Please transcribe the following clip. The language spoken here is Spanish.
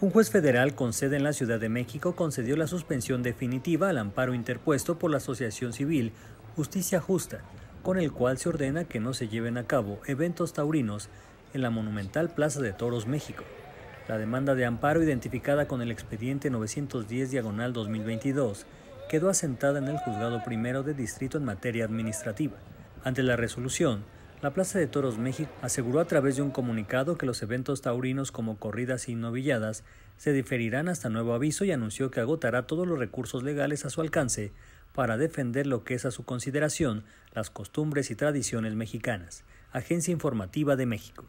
Un juez federal con sede en la Ciudad de México concedió la suspensión definitiva al amparo interpuesto por la Asociación Civil Justicia Justa, con el cual se ordena que no se lleven a cabo eventos taurinos en la monumental Plaza de Toros México. La demanda de amparo identificada con el expediente 910 diagonal 2022 quedó asentada en el Juzgado Primero de Distrito en materia administrativa. Ante la resolución, la Plaza de Toros México aseguró a través de un comunicado que los eventos taurinos como corridas y novilladas se diferirán hasta nuevo aviso y anunció que agotará todos los recursos legales a su alcance para defender lo que es a su consideración las costumbres y tradiciones mexicanas. Agencia Informativa de México.